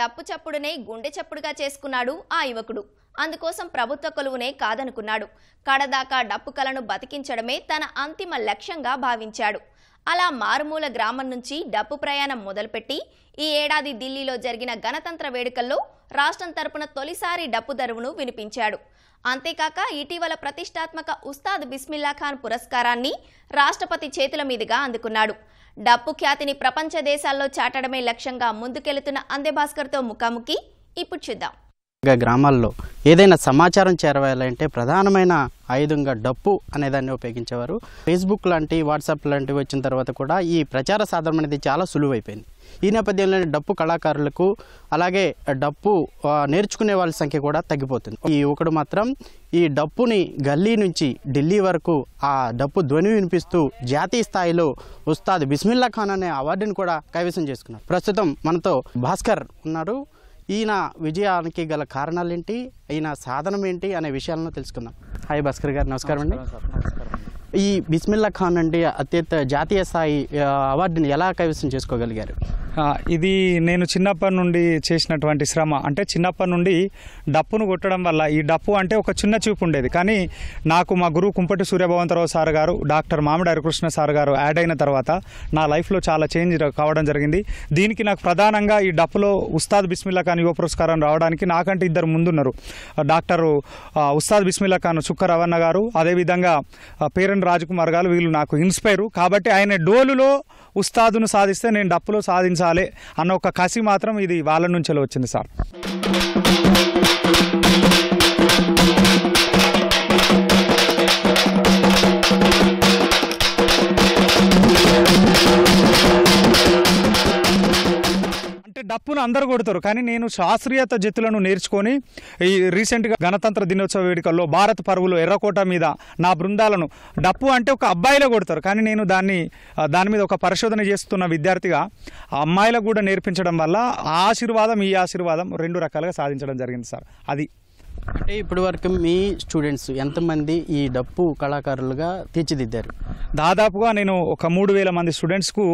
డప్పు చప్పుడునే గుండె చప్పుడుగా చేసుకున్నాడు ఆ యువకుడు అందుకోసం ప్రభుత్వ కొలువునే కాదనుకున్నాడు కడదాకా డప్పు కలను బతికించడమే తన అంతిమ లక్ష్యంగా భావించాడు అలా మారుమూల గ్రామం నుంచి డప్పు ప్రయాణం మొదలుపెట్టి ఈ ఏడాది ఢిల్లీలో జరిగిన గణతంత్ర వేడుకల్లో రాష్ట్రం తరపున తొలిసారి డప్పు దరువును వినిపించాడు అంతేకాక ఇటీవల ప్రతిష్టాత్మక ఉస్తాద్ బిస్మిల్లా ఖాన్ పురస్కారాన్ని రాష్ట్రపతి చేతుల మీదుగా అందుకున్నాడు డప్పు ఖ్యాతిని ప్రపంచ దేశాల్లో చాటడమే లక్ష్యంగా ముందుకెళుతున్న అందే భాస్కర్తో ముఖాముఖి ఇప్పుడు చూద్దాం గ్రామాల్లో ఏదైనా సమాచారం చేరవేయాలంటే ప్రధానమైన ఆయుధంగా డప్పు అనేదాన్ని ఉపయోగించేవారు ఫేస్బుక్ లాంటి వాట్సాప్ లాంటివి వచ్చిన తర్వాత కూడా ఈ ప్రచార సాధనం అనేది చాలా సులువైపోయింది ఈ నేపథ్యంలో డప్పు కళాకారులకు అలాగే డప్పు నేర్చుకునే వాళ్ళ సంఖ్య కూడా తగ్గిపోతుంది ఈ యువకుడు మాత్రం ఈ డప్పుని గల్లీ నుంచి ఢిల్లీ వరకు ఆ డప్పు ధ్వని వినిపిస్తూ జాతీయ స్థాయిలో ఉస్తాద్ బిస్మిల్లా ఖాన్ అనే అవార్డుని కూడా కైవసం చేసుకున్నారు ప్రస్తుతం మనతో భాస్కర్ ఉన్నారు ఈయన విజయానికి గల కారణాలు ఏంటి ఈయన సాధనం ఏంటి అనే విషయాలను తెలుసుకుందాం హాయ్ భాస్కర్ గారు నమస్కారం అండి ఈ బిస్మిల్లా ఖాన్ అండి అత్యంత జాతీయ స్థాయి అవార్డుని ఎలా కైవసం చేసుకోగలిగారు ఇది నేను చిన్నప్పటి నుండి చేసినటువంటి శ్రమ అంటే చిన్నప్పటి నుండి డప్పును కొట్టడం వల్ల ఈ డప్పు అంటే ఒక చిన్న చూపు ఉండేది కానీ నాకు మా గురువు కుంపటి సూర్యభవంతరావు సార్ గారు డాక్టర్ మామిడి హరికృష్ణ సార్ గారు యాడ్ అయిన తర్వాత నా లైఫ్లో చాలా చేంజ్ కావడం జరిగింది దీనికి నాకు ప్రధానంగా ఈ డప్పులో ఉస్తాద్ బిస్మిల్లా ఖాన్ యువ పురస్కారం రావడానికి నాకంటే ఇద్దరు ముందున్నారు డాక్టర్ ఉస్తాద్ బిస్మిల్లా ఖాన్ చుక్క రవన్న గారు అదేవిధంగా పేరెన్ రాజకుమార్ గారు వీళ్ళు నాకు ఇన్స్పైరు కాబట్టి ఆయన డోలులో ఉస్తాదును సాధిస్తే నేను డప్పులో సాధించాలి సాధించాలి అన్న ఒక కసి మాత్రం ఇది వాళ్ళ నుంచెలో వచ్చింది సార్ డప్పును అందరు కొడతారు కానీ నేను శాస్త్రీయత జతులను నేర్చుకొని ఈ రీసెంట్గా గణతంత్ర దినోత్సవ వేడుకల్లో భారత పరువులు ఎర్రకోట మీద నా బృందాలను డప్పు అంటే ఒక అబ్బాయిలో కొడతారు కానీ నేను దాన్ని దాని మీద ఒక పరిశోధన చేస్తున్న విద్యార్థిగా అమ్మాయిలకు కూడా నేర్పించడం వల్ల ఆశీర్వాదం ఈ ఆశీర్వాదం రెండు రకాలుగా సాధించడం జరిగింది సార్ అది అంటే ఇప్పటి వరకు మీ స్టూడెంట్స్ ఎంతమంది ఈ డప్పు కళాకారులుగా తీర్చిదిద్దారు దాదాపుగా నేను ఒక మూడు వేల మంది స్టూడెంట్స్కు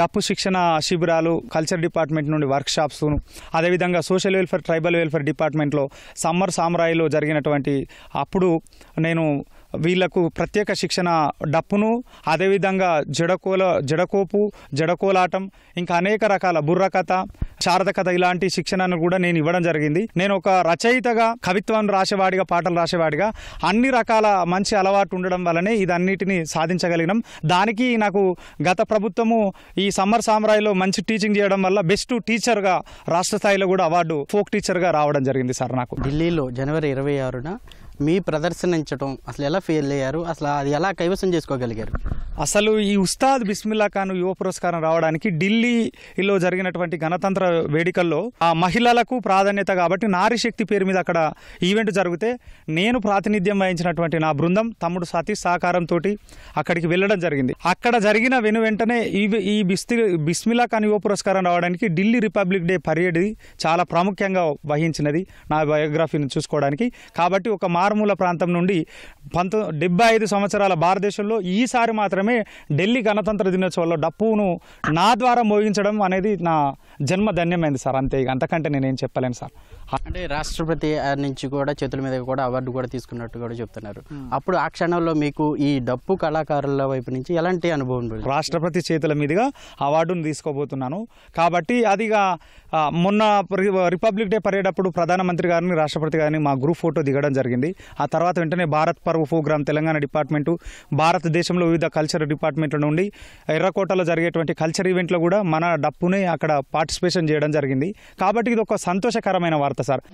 డప్పు శిక్షణ శిబిరాలు కల్చర్ డిపార్ట్మెంట్ నుండి వర్క్ షాప్స్ అదేవిధంగా సోషల్ వెల్ఫేర్ ట్రైబల్ వెల్ఫేర్ డిపార్ట్మెంట్లో సమ్మర్ సామ్రాయిలో జరిగినటువంటి అప్పుడు నేను వీళ్లకు ప్రత్యేక శిక్షణ డప్పును అదేవిధంగా జడకోల జడకోపు జడకోలాటం ఇంకా అనేక రకాల బుర్రకథ కథ ఇలాంటి శిక్షణను కూడా నేను ఇవ్వడం జరిగింది నేను ఒక రచయితగా కవిత్వం రాసేవాడిగా పాటలు రాసేవాడిగా అన్ని రకాల మంచి అలవాటు ఉండడం వల్లనే ఇదన్నిటిని సాధించగలిగినాం దానికి నాకు గత ప్రభుత్వము ఈ సమ్మర్ సామ్రాయిలో మంచి టీచింగ్ చేయడం వల్ల బెస్ట్ టీచర్గా రాష్ట్ర స్థాయిలో కూడా అవార్డు ఫోక్ టీచర్గా రావడం జరిగింది సార్ నాకు ఢిల్లీలో జనవరి ఇరవై ఆరున మీ ప్రదర్శనించడం అసలు ఎలా ఫెయిల్ అయ్యారు అసలు అది ఎలా కైవసం చేసుకోగలిగారు అసలు ఈ ఉస్తాద్ బిస్మిల్లా ఖాన్ యువ పురస్కారం రావడానికి ఢిల్లీలో జరిగినటువంటి గణతంత్ర వేడుకల్లో ఆ మహిళలకు ప్రాధాన్యత కాబట్టి నారీశక్తి పేరు మీద అక్కడ ఈవెంట్ జరిగితే నేను ప్రాతినిధ్యం వహించినటువంటి నా బృందం తమ్ముడు సతీష్ సహకారంతో అక్కడికి వెళ్ళడం జరిగింది అక్కడ జరిగిన వెను వెంటనే ఈ ఈ బిస్తి బిస్మిల్లా ఖాన్ యువ పురస్కారం రావడానికి ఢిల్లీ రిపబ్లిక్ డే పర్యడ్ చాలా ప్రాముఖ్యంగా వహించినది నా బయోగ్రఫీని చూసుకోవడానికి కాబట్టి ఒక మా మారుమూల ప్రాంతం నుండి పంతొ డెబ్బై ఐదు సంవత్సరాల భారతదేశంలో ఈసారి మాత్రమే ఢిల్లీ గణతంత్ర దినోత్సవంలో డప్పును నా ద్వారా మోగించడం అనేది నా జన్మ ధన్యమైంది సార్ అంతే అంతకంటే నేనేం చెప్పలేను సార్ అంటే రాష్ట్రపతి నుంచి కూడా చేతుల మీద కూడా అవార్డు కూడా తీసుకున్నట్టు కూడా చెప్తున్నారు అప్పుడు ఆ క్షణంలో మీకు ఈ డప్పు కళాకారుల వైపు నుంచి ఎలాంటి అనుభవం రాష్ట్రపతి చేతుల మీదుగా అవార్డును తీసుకోబోతున్నాను కాబట్టి అదిగా మొన్న రిపబ్లిక్ డే పర్యేటప్పుడు ప్రధానమంత్రి గారిని రాష్ట్రపతి గారిని మా గ్రూప్ ఫోటో దిగడం జరిగింది ఆ తర్వాత వెంటనే భారత్ పర్వ ప్రోగ్రామ్ తెలంగాణ డిపార్ట్మెంటు భారతదేశంలో వివిధ కల్చర్ డిపార్ట్మెంట్ల నుండి ఎర్రకోటలో జరిగేటువంటి కల్చర్ ఈవెంట్లో కూడా మన డప్పునే అక్కడ పార్టిసిపేషన్ చేయడం జరిగింది కాబట్టి ఇది ఒక సంతోషకరమైన వార్త సార్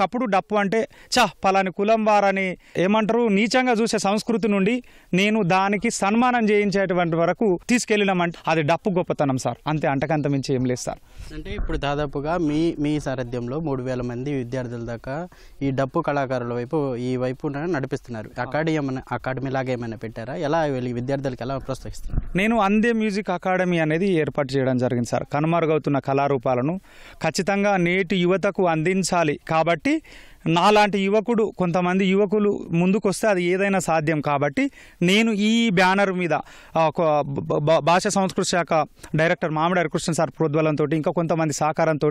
ఒకప్పుడు డప్పు అంటే చా పలాని కులం వారని ఏమంటారు నీచంగా చూసే సంస్కృతి నుండి నేను దానికి సన్మానం చేయించేటువంటి వరకు తీసుకెళ్ళినామంటే అది డప్పు గొప్పతనం సార్ అంతే అంటకంత మించి ఏం లేదు సార్ అంటే ఇప్పుడు దాదాపుగా మీ మీ సారథ్యంలో మూడు వేల మంది విద్యార్థుల దాకా ఈ డప్పు కళాకారుల వైపు ఈ వైపు నడిపిస్తున్నారు అకాడమీ ఏమైనా అకాడమీ లాగా ఏమైనా పెట్టారా ఎలా వెళ్ళి విద్యార్థులకు ఎలా ప్రోత్సహిస్తున్నారు నేను అందే మ్యూజిక్ అకాడమీ అనేది ఏర్పాటు చేయడం జరిగింది సార్ కనుమరుగవుతున్న కళారూపాలను ఖచ్చితంగా నేటి యువతకు అందించాలి కాబట్టి Okay. నాలాంటి యువకుడు కొంతమంది యువకులు ముందుకొస్తే అది ఏదైనా సాధ్యం కాబట్టి నేను ఈ బ్యానర్ మీద భాష సంస్కృతి శాఖ డైరెక్టర్ మామిడి కృష్ణ సార్ ప్రోద్వలంతో ఇంకా కొంతమంది సహకారంతో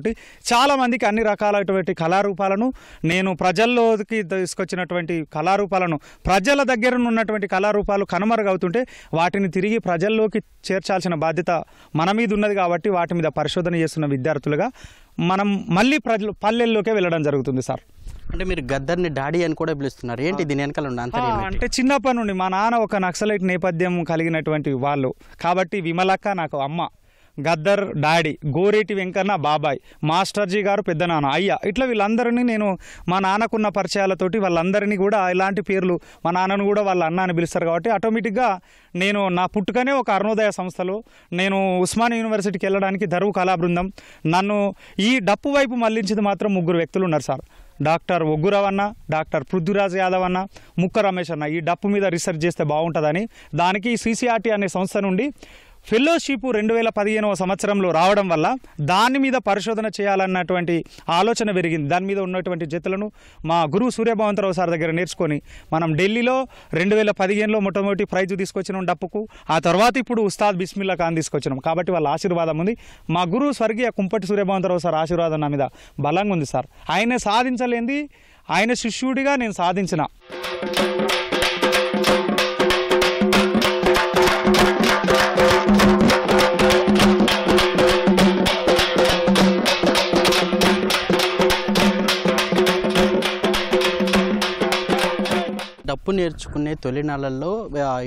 చాలామందికి అన్ని రకాలైనటువంటి కళారూపాలను నేను ప్రజల్లోకి తీసుకొచ్చినటువంటి కళారూపాలను ప్రజల దగ్గర ఉన్నటువంటి కళారూపాలు కనుమరుగవుతుంటే వాటిని తిరిగి ప్రజల్లోకి చేర్చాల్సిన బాధ్యత మన మీద ఉన్నది కాబట్టి వాటి మీద పరిశోధన చేస్తున్న విద్యార్థులుగా మనం మళ్ళీ ప్రజలు పల్లెల్లోకే వెళ్ళడం జరుగుతుంది సార్ అంటే మీరు గద్దర్ని డాడీ అని కూడా పిలుస్తున్నారు ఏంటి దీని వెనకాల అంటే చిన్నప్పటి నుండి మా నాన్న ఒక నక్సలైట్ నేపథ్యం కలిగినటువంటి వాళ్ళు కాబట్టి విమలక్క నాకు అమ్మ గద్దర్ డాడీ గోరేటి వెంకన్న బాబాయ్ మాస్టర్జీ గారు పెద్ద నాన్న అయ్య ఇట్లా వీళ్ళందరినీ నేను మా నాన్నకున్న పరిచయాలతోటి వాళ్ళందరినీ కూడా ఇలాంటి పేర్లు మా నాన్నను కూడా వాళ్ళ అన్న అని పిలుస్తారు కాబట్టి ఆటోమేటిక్గా నేను నా పుట్టుకనే ఒక అరుణోదయ సంస్థలో నేను ఉస్మాన్ యూనివర్సిటీకి వెళ్ళడానికి కళా కళాబృందం నన్ను ఈ డప్పు వైపు మళ్లించింది మాత్రం ముగ్గురు వ్యక్తులు ఉన్నారు సార్ డాక్టర్ ఒగ్గురవన్న డాక్టర్ పృథ్వీరాజ్ యాదవ్ అన్న ముక్క రమేష్ అన్న ఈ డప్పు మీద రీసెర్చ్ చేస్తే బాగుంటుందని దానికి సిసిఆర్టీ అనే సంస్థ నుండి ఫెలోషిప్ రెండు వేల పదిహేనవ సంవత్సరంలో రావడం వల్ల దాని మీద పరిశోధన చేయాలన్నటువంటి ఆలోచన పెరిగింది దాని మీద ఉన్నటువంటి జతులను మా గురువు సూర్యభవంతరావు సార్ దగ్గర నేర్చుకొని మనం ఢిల్లీలో రెండు వేల పదిహేనులో మొట్టమొదటి ప్రైజ్ తీసుకొచ్చినాం డప్పుకు ఆ తర్వాత ఇప్పుడు ఉస్తాద్ బిస్మిల్లా ఖాన్ తీసుకొచ్చినాం కాబట్టి వాళ్ళ ఆశీర్వాదం ఉంది మా గురువు స్వర్గీయ కుంపటి సూర్యభవంతరావు సార్ ఆశీర్వాదం నా మీద బలంగా ఉంది సార్ ఆయన సాధించలేంది ఆయన శిష్యుడిగా నేను సాధించిన నృత్యం నేర్చుకునే తొలి నెలల్లో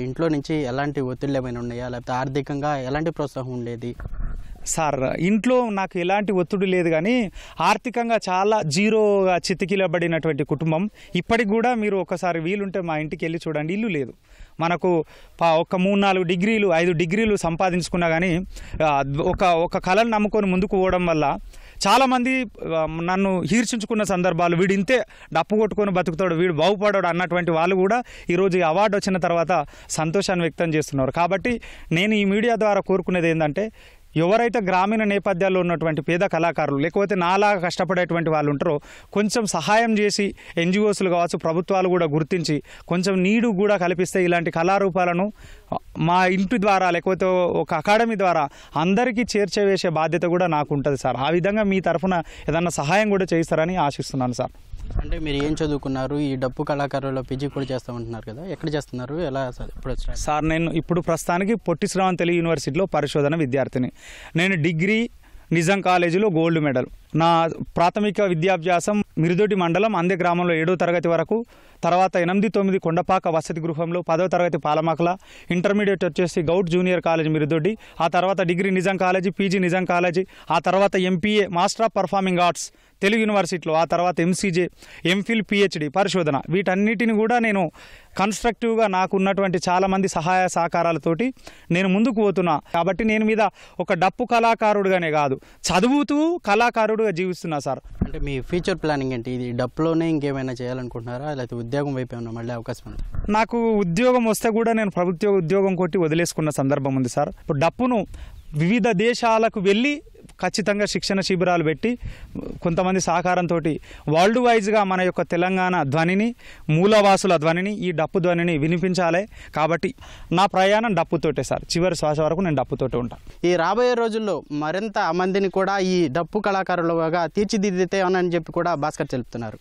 ఇంట్లో నుంచి ఎలాంటి ఒత్తిళ్ళు ఏమైనా ఉన్నాయా లేకపోతే ఆర్థికంగా ఎలాంటి ప్రోత్సాహం ఉండేది సార్ ఇంట్లో నాకు ఎలాంటి ఒత్తిడి లేదు కానీ ఆర్థికంగా చాలా జీరోగా చితికిలబడినటువంటి కుటుంబం ఇప్పటికి కూడా మీరు ఒకసారి వీలుంటే మా ఇంటికి వెళ్ళి చూడండి ఇల్లు లేదు మనకు ఒక మూడు నాలుగు డిగ్రీలు ఐదు డిగ్రీలు సంపాదించుకున్నా కానీ ఒక ఒక కళను నమ్ముకొని ముందుకు పోవడం వల్ల చాలామంది నన్ను హీర్షించుకున్న సందర్భాలు వీడు ఇంతే డప్పు కొట్టుకొని బతుకుతాడు వీడు బాగుపడాడు అన్నటువంటి వాళ్ళు కూడా ఈరోజు ఈ అవార్డు వచ్చిన తర్వాత సంతోషాన్ని వ్యక్తం చేస్తున్నారు కాబట్టి నేను ఈ మీడియా ద్వారా కోరుకునేది ఏంటంటే ఎవరైతే గ్రామీణ నేపథ్యాల్లో ఉన్నటువంటి పేద కళాకారులు లేకపోతే నాలాగా కష్టపడేటువంటి వాళ్ళు ఉంటారో కొంచెం సహాయం చేసి ఎన్జిఓస్లు కావచ్చు ప్రభుత్వాలు కూడా గుర్తించి కొంచెం నీడు కూడా కల్పిస్తే ఇలాంటి కళారూపాలను మా ఇంటి ద్వారా లేకపోతే ఒక అకాడమీ ద్వారా అందరికీ చేర్చవేసే బాధ్యత కూడా నాకు ఉంటుంది సార్ ఆ విధంగా మీ తరఫున ఏదన్నా సహాయం కూడా చేయిస్తారని ఆశిస్తున్నాను సార్ అంటే మీరు ఏం చదువుకున్నారు ఈ డప్పు కళాకారుల పిజీ కూడా చేస్తూ ఉంటున్నారు కదా ఎక్కడ చేస్తున్నారు ఎలా సార్ ఇప్పుడు సార్ నేను ఇప్పుడు ప్రస్తుతానికి పొట్టి శ్రావణ తెలుగు యూనివర్సిటీలో పరిశోధన విద్యార్థిని నేను డిగ్రీ నిజాం కాలేజీలో గోల్డ్ మెడల్ నా ప్రాథమిక విద్యాభ్యాసం మిరుదొటి మండలం అందే గ్రామంలో ఏడో తరగతి వరకు తర్వాత ఎనిమిది తొమ్మిది కొండపాక వసతి గృహంలో పదో తరగతి పాలమాకల ఇంటర్మీడియట్ వచ్చేసి గౌట్ జూనియర్ కాలేజ్ మిరుదొడ్డి ఆ తర్వాత degree Nizam college PG Nizam college ఆ తర్వాత MPA master of performing arts Telugu యూనివర్సిటీలో ఆ తర్వాత ఎంసీజే ఎంఫిల్ పిహెచ్డి పరిశోధన వీటన్నిటిని కూడా నేను కన్స్ట్రక్టివ్గా నాకు ఉన్నటువంటి చాలామంది సహాయ సహకారాలతోటి నేను ముందుకు పోతున్నా కాబట్టి నేను మీద ఒక డప్పు కళాకారుడుగానే కాదు చదువుతూ కళాకారుడుగా జీవిస్తున్నా సార్ అంటే మీ ఫ్యూచర్ ప్లాన్ ప్లానింగ్ ఏంటి ఇది డబ్బులోనే ఇంకేమైనా చేయాలనుకుంటున్నారా లేకపోతే ఉద్యోగం వైపు ఏమైనా మళ్ళీ అవకాశం ఉంది నాకు ఉద్యోగం వస్తే కూడా నేను ప్రభుత్వ ఉద్యోగం కొట్టి వదిలేసుకున్న సందర్భం ఉంది సార్ ఇప్పుడు డప్పును వివిధ దేశాలకు వెళ్ళి ఖచ్చితంగా శిక్షణ శిబిరాలు పెట్టి కొంతమంది సహకారంతో వరల్డ్ వైజ్గా మన యొక్క తెలంగాణ ధ్వనిని మూలవాసుల ధ్వనిని ఈ డప్పు ధ్వనిని వినిపించాలి కాబట్టి నా ప్రయాణం డప్పుతోటే సార్ చివరి శ్వాస వరకు నేను డప్పుతోటే ఉంటాను ఈ రాబోయే రోజుల్లో మరింత మందిని కూడా ఈ డప్పు కళాకారులుగా తీర్చిదిద్దితే అని చెప్పి కూడా భాస్కర్ తెలుపుతున్నారు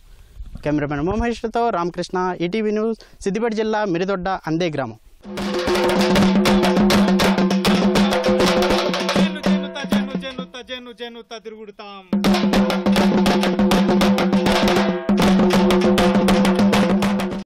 కెమెరామెన్ మహేష్తో రామకృష్ణ ఈటీవీ న్యూస్ సిద్దిపేట జిల్లా మిరిదొడ్డ అందే గ్రామం చేను చేనుతా తిరుగుతాం